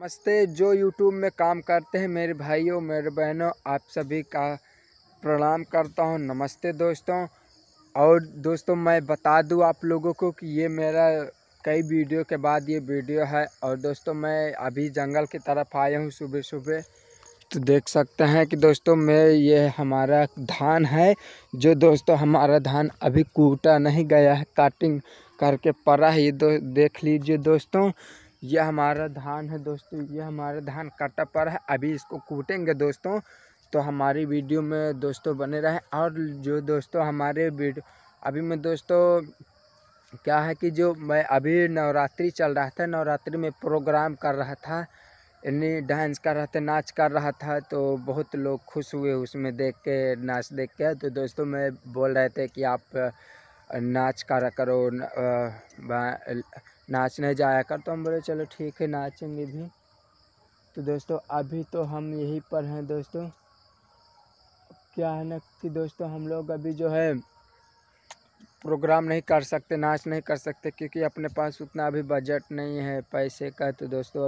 नमस्ते जो यूट्यूब में काम करते हैं मेरे भाइयों मेरे बहनों आप सभी का प्रणाम करता हूँ नमस्ते दोस्तों और दोस्तों मैं बता दूँ आप लोगों को कि ये मेरा कई वीडियो के बाद ये वीडियो है और दोस्तों मैं अभी जंगल की तरफ आया हूँ सुबह सुबह तो देख सकते हैं कि दोस्तों मैं ये हमारा धान है जो दोस्तों हमारा धान अभी कूटा नहीं गया है काटिंग करके पड़ा है ये दो देख लीजिए दोस्तों यह हमारा धान है दोस्तों यह हमारा धान काटा पर है अभी इसको कूटेंगे दोस्तों तो हमारी वीडियो में दोस्तों बने रहे और जो दोस्तों हमारे वीडियो अभी मैं दोस्तों क्या है कि जो मैं अभी नवरात्रि चल रहा था नवरात्रि में प्रोग्राम कर रहा था यानी डांस कर रहा था नाच कर रहा था तो बहुत लोग खुश हुए उसमें देख के नाच देख के तो दोस्तों मैं बोल रहे थे कि आप नाच करा करो नाचने जाया कर तो हम बोले चलो ठीक है नाचेंगे भी तो दोस्तों अभी तो हम यहीं पर हैं दोस्तों क्या है ना कि दोस्तों हम लोग अभी जो है प्रोग्राम नहीं कर सकते नाच नहीं कर सकते क्योंकि अपने पास उतना अभी बजट नहीं है पैसे का तो दोस्तों